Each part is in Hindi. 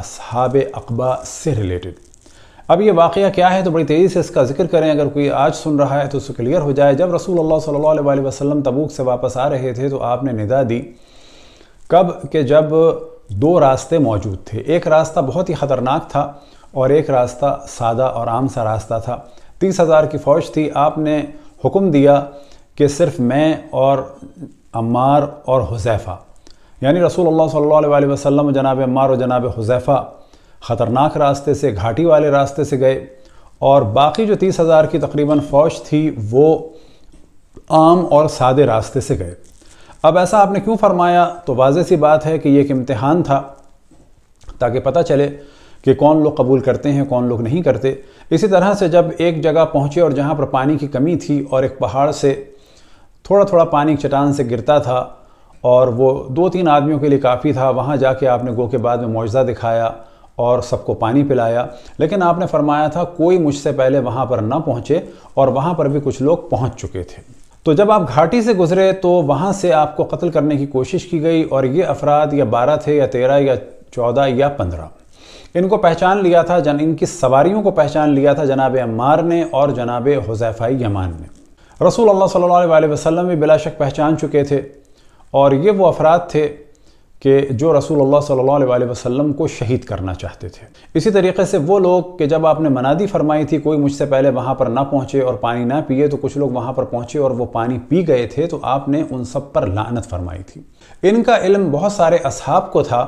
अब अकबा से रिलेटेड अब ये वाक़ क्या है तो बड़ी तेज़ी से इसका जिक्र करें अगर कोई आज सुन रहा है तो उसको क्लियर हो जाए जब रसूल अल्लाह सल्लल्लाहु वसल्लम तबूक से वापस आ रहे थे तो आपने निदा दी कब के जब दो रास्ते मौजूद थे एक रास्ता बहुत ही ख़तरनाक था और एक रास्ता सादा और आम सा रास्ता था तीस हज़ार की फ़ौज थी आपने हुक्म दिया कि सिर्फ़ मैं और अम्मार और हुसैफ़ा यानी रसूल अलैहि वसल्लम जनाब अम्मार और जनाब हुजैफ़ा ख़तरनाक रास्ते से घाटी वाले रास्ते से गए और बाकी जो तीस हज़ार की तकरीबन फ़ौज थी वो आम और सादे रास्ते से गए अब ऐसा आपने क्यों फरमाया तो वाज सी बात है कि ये एक इम्तहान था ताकि पता चले कि कौन लोग कबूल करते हैं कौन लोग नहीं करते इसी तरह से जब एक जगह पहुँचे और जहाँ पर पानी की कमी थी और एक पहाड़ से थोड़ा थोड़ा पानी चटान से गिरता था और वो दो तीन आदमियों के लिए काफ़ी था वहाँ जाके आपने गो के बाद में मुआजा दिखाया और सबको पानी पिलाया लेकिन आपने फरमाया था कोई मुझसे पहले वहाँ पर ना पहुँचे और वहाँ पर भी कुछ लोग पहुँच चुके थे तो जब आप घाटी से गुजरे तो वहाँ से आपको कत्ल करने की कोशिश की गई और ये अफराद या बारह थे या तेरह या चौदह या पंद्रह इनको पहचान लिया था जन इनकी सवारियों को पहचान लिया था जनाब अम्मार ने और जनाब हुजैफ़ाई यमान ने रसूल अल्लाह सल्लल्लाहु अलैहि वसल्लम भी बिलाशक पहचान चुके थे और ये वो अफराद थे कि जो रसूल सल्लल्लाहु अलैहि वसल्लम को शहीद करना चाहते थे इसी तरीके से वो लोग कि जब आपने मनादी फरमाई थी कोई मुझसे पहले वहाँ पर ना पहुँचे और पानी ना पिए तो कुछ लोग वहाँ पर पहुँचे और वो पानी पी गए थे तो आपने उन सब पर लानत फरमाई थी इनका इल्म बहुत सारे असहाब को था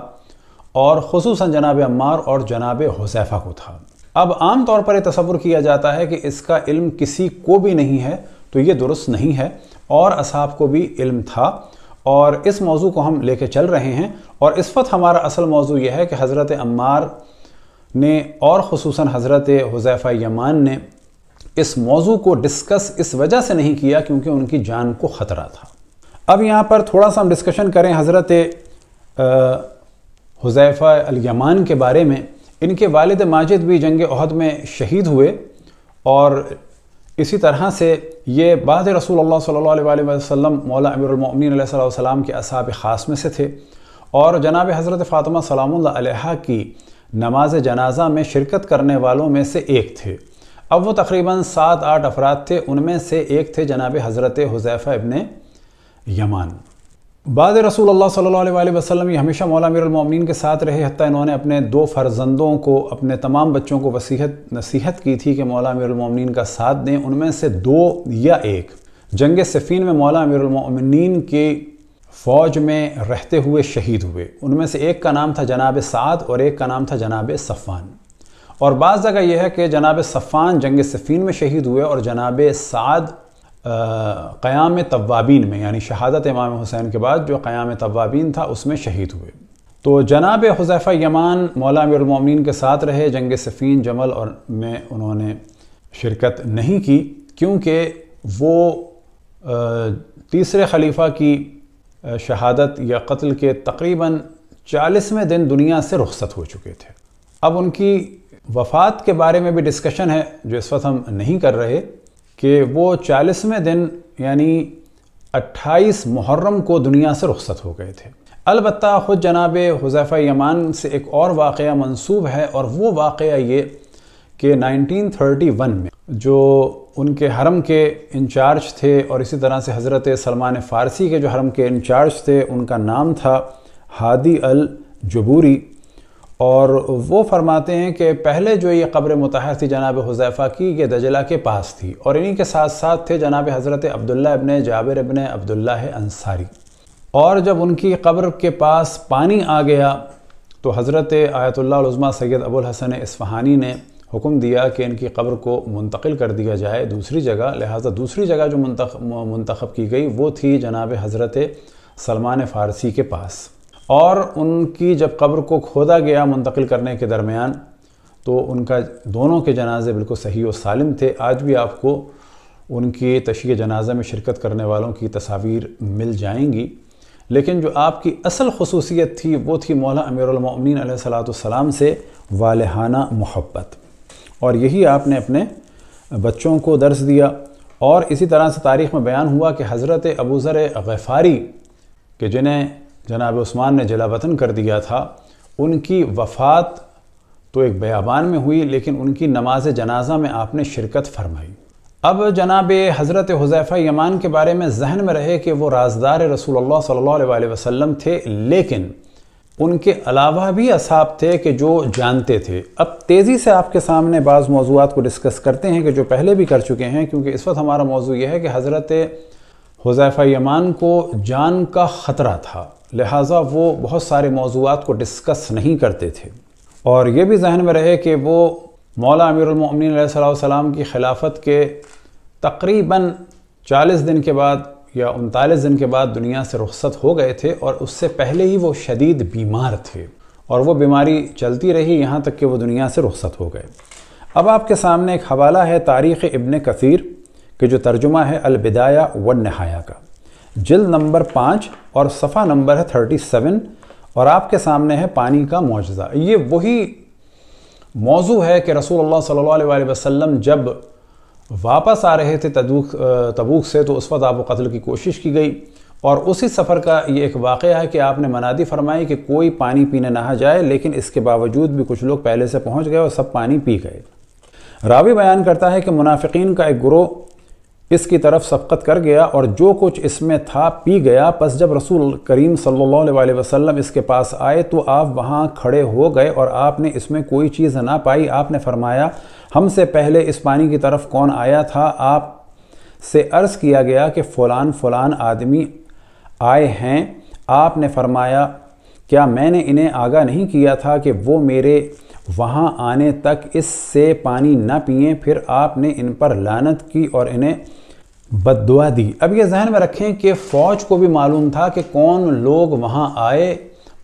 और खसूस जनाब अम्मार और जनाब हुसैफा को था अब आम तौर पर यह तस्वुर किया जाता है कि इसका इल्म किसी को भी नहीं है तो ये दुरुस्त नहीं है और असहाब को भी इल्म था और इस मौजू को हम लेके चल रहे हैं और इस वक्त हमारा असल मौजू यह है कि हज़रत अम्मार ने और खसूस हज़रत हुजैफ़ा यमान ने इस मौजू को डिस्कस इस वजह से नहीं किया क्योंकि उनकी जान को ख़तरा था अब यहाँ पर थोड़ा सा हम डिस्कशन करें हज़रत हुजैफ़ा यमान के बारे में इनके वालद माजिद भी जंग अहद में शहीद हुए और इसी तरह से ये बाद रसूल अलैहि वसल्लम मौला अमीरमिन सलाम के असाब ख़ास में से थे और जनाब हज़रत फ़ातिमा सलाम की नमाज जनाजा में शिरकत करने वालों में से एक थे अब वो तकरीबन सात आठ अफराद थे उनमें से एक थे जनाब हज़रत हुज़ैफ़ा इबन यमान बाद रसूल अल्लाह सल्लल्लाहु अलैहि वसल्लम ही हमेशा मौला मीरमिन के साथ रहे हती इन्होंने अपने दो फ़र्जंदों को अपने तमाम बच्चों को वसीहत नसीहत की थी कि मौला मीरमिन का साथ दें उनमें से दो या एक जंग सफ़ीन में मौला मीरमिन के फ़ौज में रहते हुए शहीद हुए उनमें से एक का नाम था जनाब साद और एक का नाम था जनाब सफ़ान और बाज़ जगह यह है कि जनाब सफ़ान जंग सफ़ीन में शहीद हुए और जनाब साद क़याम तवाबीन में यानी शहादत इमाम हुसैन के बाद जो क़याम तवाबीन था उसमें शहीद हुए तो जनाब हुजैफ़ा यमान मौला अमीरमिन के साथ रहे जंग सफ़ीन जमल और में उन्होंने शिरकत नहीं की क्योंकि वो तीसरे खलीफा की शहादत या कत्ल के तकरीबन चालीसवें दिन दुनिया से रुखसत हो चुके थे अब उनकी वफ़ात के बारे में भी डिस्कशन है जो इस वक्त हम नहीं कर रहे कि वो चालीसवें दिन यानी अट्ठाईस मुहर्रम को दुनिया से रुखसत हो गए थे अलबत् ख़ुद जनाब हुजैफ़ा यमान से एक और वाक़ मनसूब है और वो वाक़ ये कि नाइनटीन थर्टी वन में जो उनके हरम के इंचार्ज थे और इसी तरह से हज़रत सलमान फ़ारसी के जो हरम के इंचार्ज थे उनका नाम था हादी अल जबूरी और वो फरमाते हैं कि पहले जो ये कब्र मुतहर थी जनाब हुजैफ़ा की ये दजला के पास थी और इन्हीं के साथ साथ थे जनाब हज़रत अब्दुल्ला इबन जाबिर इबन अब्दुल्ला अंसारी और जब उनकी कब्र के पास पानी आ गया तो हज़रत आयतुल्लाज़मा सैद अबुल हसन इसफ़हानी ने हुक्म दिया कि इनकी कब्र को मुंतकिल कर दिया जाए दूसरी जगह लिहाजा दूसरी जगह जो मुंतखब की गई वो थी जनाब हज़रत सलमान फ़ारसी के पास और उनकी जब कब्र को खोदा गया मुंतकिल करने के दरमियान तो उनका दोनों के जनाजे बिल्कुल सही और सालिम थे आज भी आपको उनके तशी जनाजा में शिरकत करने वालों की तस्वीर मिल जाएंगी लेकिन जो आपकी असल खसूसियत थी वो थी मौला अमीरमिन सलाम से वालहाना मोहब्बत और यही आपने अपने बच्चों को दर्स दिया और इसी तरह से तारीख़ में बयान हुआ कि हज़रत अबूज़र गफ़ारी के जिन्हें जनाब उस्मान ने जला वतन कर दिया था उनकी वफ़ात तो एक बयाबान में हुई लेकिन उनकी नमाज जनाजा में आपने शिरकत फरमाई अब जनाब हज़रत हुजैफ़ा यमान के बारे में जहन में रहे कि वो राजदार रसूल सल्ला वसम थे लेकिन उनके अलावा भी असाब थे कि जो जानते थे अब तेज़ी से आपके सामने बाज़ मौजूद को डिस्कस करते हैं कि जो पहले भी कर चुके हैं क्योंकि इस वक्त हमारा मौजू यह है कि हज़रत हुज़ैफ़ा यमान को जान का ख़तरा था लिहाजा वो बहुत सारे मौजूद को डिस्कस नहीं करते थे और ये भी जहन में रहे कि वो मौला अमीरमिन सलाम की खिलाफत के तकरीबन 40 दिन के बाद या उनतालीस दिन के बाद दुनिया से रुखसत हो गए थे और उससे पहले ही वो शदीद बीमार थे और वो बीमारी चलती रही यहाँ तक कि वो दुनिया से रुखसत हो गए अब आपके सामने एक हवाला है तारीख़ इबन कसीर कि जो तर्जुमा है अलबिदाया व नहाया का जिल नंबर पाँच और सफ़ा नंबर है थर्टी सेवन और आपके सामने है पानी का मुआजा ये वही मौजू है कि रसूल सल्ला वसम जब वापस आ रहे थे तबूक तबूक से तो उस वक्त आपको कत्ल की कोशिश की गई और उसी सफ़र का ये एक वाक़ है कि आपने मनादी फरमाई कि कोई पानी पीने ना जाए लेकिन इसके बावजूद भी कुछ लोग पहले से पहुँच गए और सब पानी पी गए रावी बयान करता है कि मुनाफिक का एक ग्रोह इसकी तरफ सबकत कर गया और जो कुछ इसमें था पी गया बस जब रसूल करीम सल्लल्लाहु अलैहि वसल्लम इसके पास आए तो आप वहाँ खड़े हो गए और आपने इसमें कोई चीज़ ना पाई आपने फरमाया हमसे पहले इस पानी की तरफ कौन आया था आप से अर्ज़ किया गया कि फ़लान फ़लान आदमी आए हैं आपने फरमाया क्या मैंने इन्हें आगाह नहीं किया था कि वो मेरे वहाँ आने तक इससे पानी न पिए फिर आपने इन पर लानत की और इन्हें बदुआ दी अब ये जहन में रखें कि फ़ौज को भी मालूम था कि कौन लोग वहाँ आए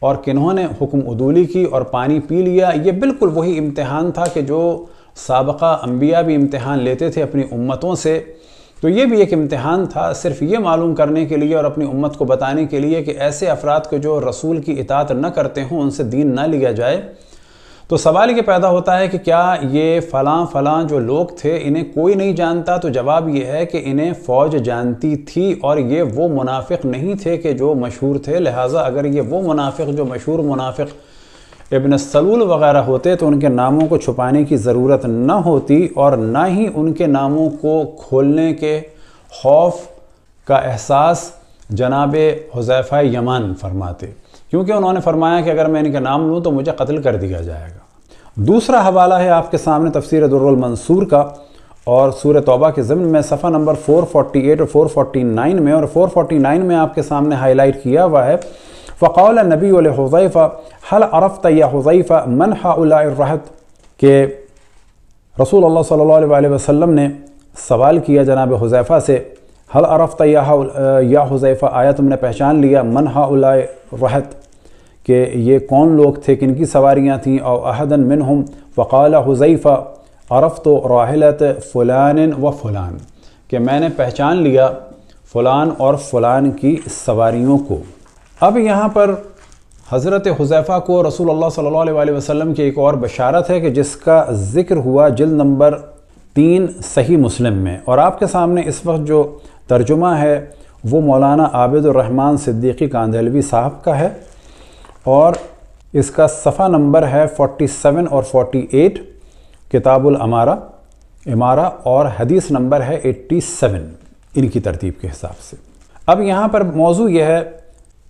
और किन्होंने हुक्म उदूली की और पानी पी लिया ये बिल्कुल वही इम्तहान था कि जो सबका अम्बिया भी इम्तहान लेते थे अपनी उम्मतों से तो ये भी एक इम्तहान था सिर्फ ये मालूम करने के लिए और अपनी उम्मत को बताने के लिए कि ऐसे अफराद को जो रसूल की इतात न करते हों उनसे दीन ना लिया जाए तो सवाल ये पैदा होता है कि क्या ये फलां फ़लाँ जो लोग थे इन्हें कोई नहीं जानता तो जवाब ये है कि इन्हें फ़ौज जानती थी और ये वो मुनाफिक नहीं थे कि जो मशहूर थे लिहाजा अगर ये वो मुनाफिक जो मशहूर मुनाफिक इबन सलूल वगैरह होते तो उनके नामों को छुपाने की ज़रूरत न होती और ना ही उनके नामों को खोलने के खौफ का एहसास जनाब हुज़ैफ़ा यमान फरमाते क्योंकि उन्होंने फरमाया कि अगर मैं इनका नाम लूँ तो मुझे कत्ल कर दिया जाएगा दूसरा हवाला है आपके सामने तफसर दुरुल मंसूर का और सूर तौबा के ज़मन में सफ़ा नंबर 448 और 449 में और 449 में आपके सामने हाईलाइट किया हुआ है फ़कौल नबी हज़ैफ़ा हल अरफ़ या हज़ैफ़ा मन हाउलाहत के रसूल अल्लाह सल्लल्लाहु अलैहि वसल्लम ने सवाल किया जनाब हुजैफ़ा से हल अरफ़ या या हुजैफ़ा आया तुमने पहचान लिया मन हाउलाए रहत के ये कौन लोग थे किन की सवारियाँ थीं और अहदन मिन हम फ़ाल हुज़ैफ़ा अरफ़ तो राहलत फ़लान व फ़लान कि मैंने पहचान लिया फ़लान और फ़लान की सवारियों को अब यहाँ पर हज़रत हुज़ैफ़ा को रसूल अल्लाह सल्लल्लाहु अलैहि वसल्लम की एक और बशारत है कि जिसका ज़िक्र हुआ जल नंबर तीन सही मुस्लिम में और आपके सामने इस वक्त जो तर्जुमा है वो मौलाना आबिदुररहमान सिद्दीकी कांधलवी साहब का है और इसका सफ़ा नंबर है 47 और 48 किताबुल अमारा इमारा और हदीस नंबर है 87 इनकी तरतीब के हिसाब से अब यहाँ पर मौजू यह है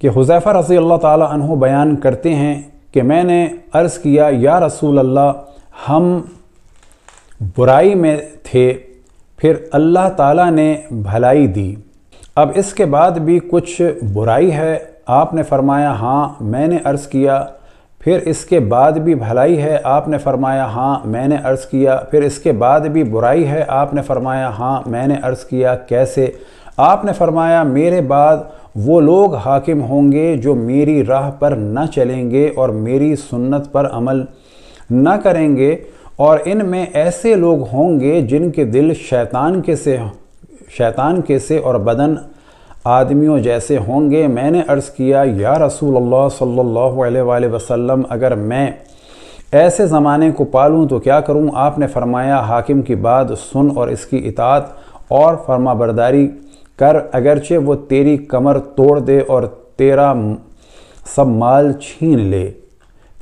कि हुजैफ़ा रसी अल्लाह तहु बयान करते हैं कि मैंने अर्ज़ किया या रसूल अल्लाह हम बुराई में थे फिर अल्लाह ताला ने भलाई दी अब इसके बाद भी कुछ बुराई है आपने फरमाया हाँ मैंने अर्ज़ किया फिर इसके बाद भी भलाई है आपने फरमाया हाँ मैंने अर्ज़ किया फिर इसके बाद भी बुराई है आपने फरमाया हाँ मैंने अर्ज़ किया कैसे आपने फरमाया मेरे बाद वो लोग हाकिम होंगे जो मेरी राह पर न चलेंगे और मेरी सुन्नत पर अमल न करेंगे और इनमें ऐसे लोग होंगे जिनके दिल शैतान के से शैतान कैसे और बदन आदमियों जैसे होंगे मैंने अर्ज़ किया या रसूल अल्लाह सल्लल्लाहु अलैहि वसल्लम अगर मैं ऐसे ज़माने को पालूँ तो क्या करूँ आपने फरमाया हाकिम की बात सुन और इसकी इतात और फरमाबरदारी कर अगरचे वो तेरी कमर तोड़ दे और तेरा सब माल छीन ले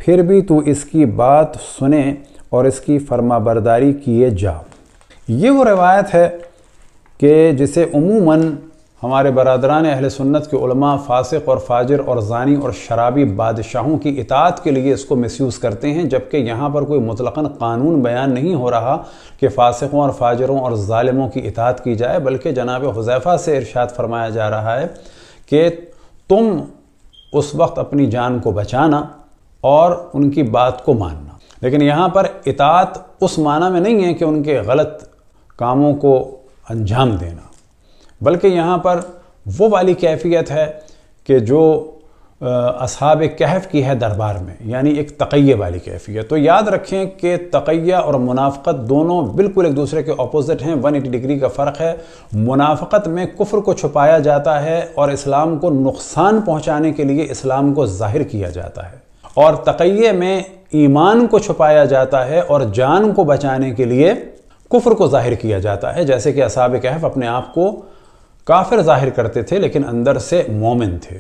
फिर भी तू इसकी बात सुने और इसकी फरमाबरदारी किए जा ये वो रवायत है कि जिसे उमूमन हमारे बरदरान अहल सुन्नत के उलमा फासिक और फाजर और जानी और शराबी बादशाहों की इतात के लिए इसको मिसयूज़ करते हैं जबकि यहाँ पर कोई मतलकन कानून बयान नहीं हो रहा कि फासिकों और फाजरों और ालमों की इतात की जाए बल्कि जनाब हुजैफ़ा से इर्शाद फरमाया जा रहा है कि तुम उस वक्त अपनी जान को बचाना और उनकी बात को मानना लेकिन यहाँ पर इतात उस माना में नहीं है कि उनके गलत कामों को अंजाम देना बल्कि यहाँ पर वो वाली कैफियत है कि जो असहाब कहफ की है दरबार में यानी एक तकैये वाली कैफियत तो याद रखें कि तकैया और मुनाफ़त दोनों बिल्कुल एक दूसरे के अपोज़िट हैं वन एटी डिग्री का फ़र्क है मुनाफ़त में कुफ्र को छुपाया जाता है और इस्लाम को नुकसान पहुँचाने के लिए इस्लाम को ज़ाहिर किया जाता है और तकैये में ईमान को छुपाया जाता है और जान को बचाने के लिए कुफ़र को ज़ाहिर किया जाता है जैसे कि असाब कहफ अपने आप को काफिर ज़ाहिर करते थे लेकिन अंदर से मोमिन थे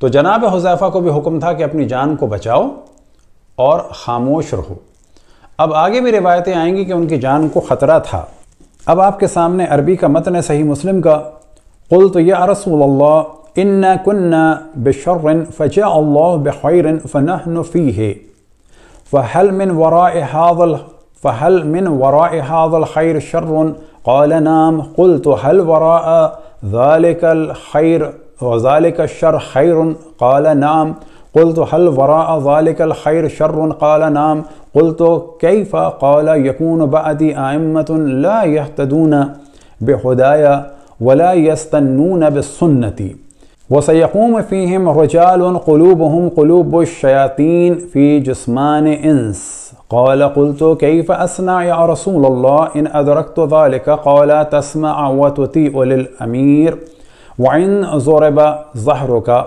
तो जनाब हुजैफ़ा को भी हुक्म था कि अपनी जान को बचाओ और खामोश रहो अब आगे भी रिवायतें आएंगी कि उनकी जान को ख़तरा था अब आपके सामने अरबी का मतन सही मुस्लिम का कुल तो यह अरसोल्ला इन्ना कन्न बशर्रन फ़जा अल्लाह बखैरन फ़नहन है फ़हल मिन वरा हावल فهل من وراء هذا الخير شر قال نعم قلت هل وراء ذلك الخير وذلك الشر خير قال نعم قلت هل وراء ذلك الخير شر قال نعم قلت كيف قال يكون بعدي أئمة لا يهتدون بهدايا ولا يستنون بالسنة وسيقوم فيهم رجال قلوبهم قلوب الشياطين في جسمان إنس قال قلت كيف أصنع يا رسول الله إن أدركت ذلك قال تسمع وتطيع للأمير وإن ضرب ظهرك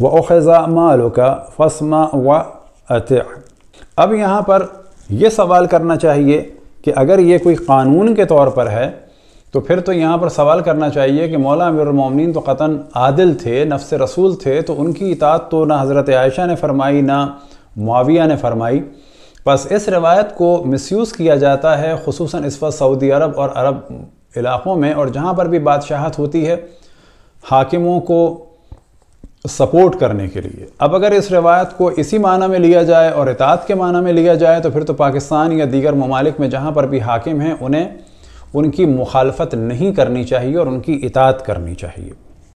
وأخذ مالك فاسمع وأطع अब यहाँ पर यह सवाल करना चाहिए कि अगर ये कोई कानून के तौर पर है तो फिर तो यहाँ पर सवाल करना चाहिए कि मौला अमीरमिन तो कतन आदिल थे नफ्स रसूल थे तो उनकी इतात तो ना हज़रत आयशा ने फरमाई ना माविया ने फरमाई बस इस रवायत को मिसयूज़ किया जाता है खसूस इस वक्त सऊदी अरब और अरब इलाक़ों में और जहाँ पर भी बादशाहत होती है हाकिमों को सपोर्ट करने के लिए अब अगर इस रवायत को इसी माना में लिया जाए और इतात के माना में लिया जाए तो फिर तो पाकिस्तान या दीगर ममालिक में जहाँ पर भी हाकिम हैं उन्हें उनकी मुखालफत नहीं करनी चाहिए और उनकी इतात करनी चाहिए